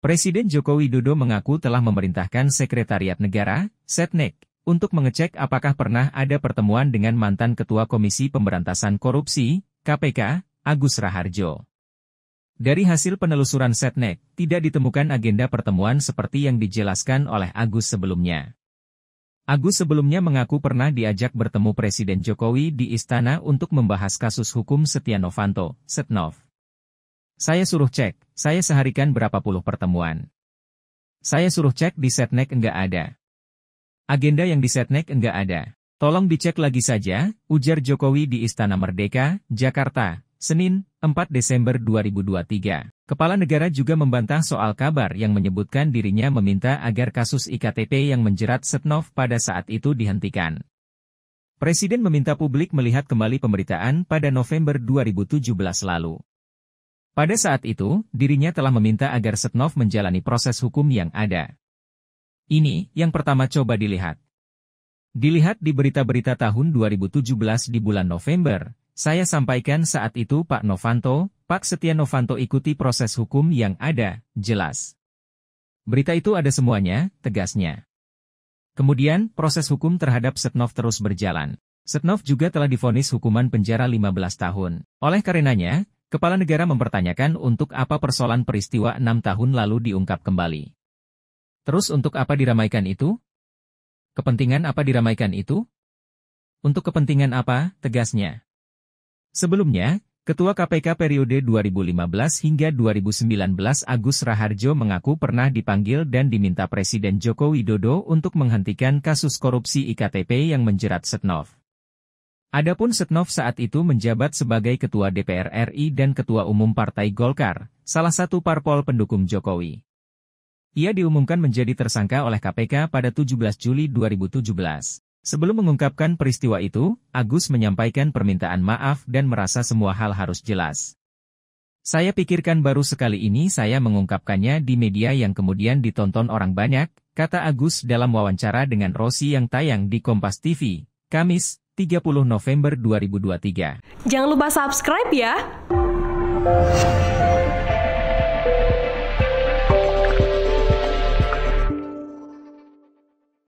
Presiden Joko Widodo mengaku telah memerintahkan Sekretariat Negara, Setnek, untuk mengecek apakah pernah ada pertemuan dengan mantan Ketua Komisi Pemberantasan Korupsi, KPK, Agus Raharjo. Dari hasil penelusuran Setnek, tidak ditemukan agenda pertemuan seperti yang dijelaskan oleh Agus sebelumnya. Agus sebelumnya mengaku pernah diajak bertemu Presiden Jokowi di istana untuk membahas kasus hukum Setia Novanto, Setnov. Saya suruh cek, saya seharikan berapa puluh pertemuan. Saya suruh cek di setnek enggak ada. Agenda yang di setnek enggak ada. Tolong dicek lagi saja, ujar Jokowi di Istana Merdeka, Jakarta, Senin, 4 Desember 2023. Kepala negara juga membantah soal kabar yang menyebutkan dirinya meminta agar kasus IKTP yang menjerat Setnov pada saat itu dihentikan. Presiden meminta publik melihat kembali pemberitaan pada November 2017 lalu. Pada saat itu, dirinya telah meminta agar Setnov menjalani proses hukum yang ada. Ini yang pertama coba dilihat. Dilihat di berita-berita tahun 2017 di bulan November, saya sampaikan saat itu Pak Novanto, Pak Setia Novanto ikuti proses hukum yang ada, jelas. Berita itu ada semuanya, tegasnya. Kemudian, proses hukum terhadap Setnov terus berjalan. Setnov juga telah difonis hukuman penjara 15 tahun. Oleh karenanya, Kepala negara mempertanyakan untuk apa persoalan peristiwa enam tahun lalu diungkap kembali. Terus untuk apa diramaikan itu? Kepentingan apa diramaikan itu? Untuk kepentingan apa, tegasnya. Sebelumnya, Ketua KPK periode 2015 hingga 2019 Agus Raharjo mengaku pernah dipanggil dan diminta Presiden Joko Widodo untuk menghentikan kasus korupsi IKTP yang menjerat Setnov. Adapun Setnov saat itu menjabat sebagai Ketua DPR RI dan Ketua Umum Partai Golkar, salah satu parpol pendukung Jokowi. Ia diumumkan menjadi tersangka oleh KPK pada 17 Juli 2017. Sebelum mengungkapkan peristiwa itu, Agus menyampaikan permintaan maaf dan merasa semua hal harus jelas. Saya pikirkan baru sekali ini saya mengungkapkannya di media yang kemudian ditonton orang banyak, kata Agus dalam wawancara dengan Rosi yang tayang di Kompas TV, Kamis, 30 November 2023. Jangan lupa subscribe ya!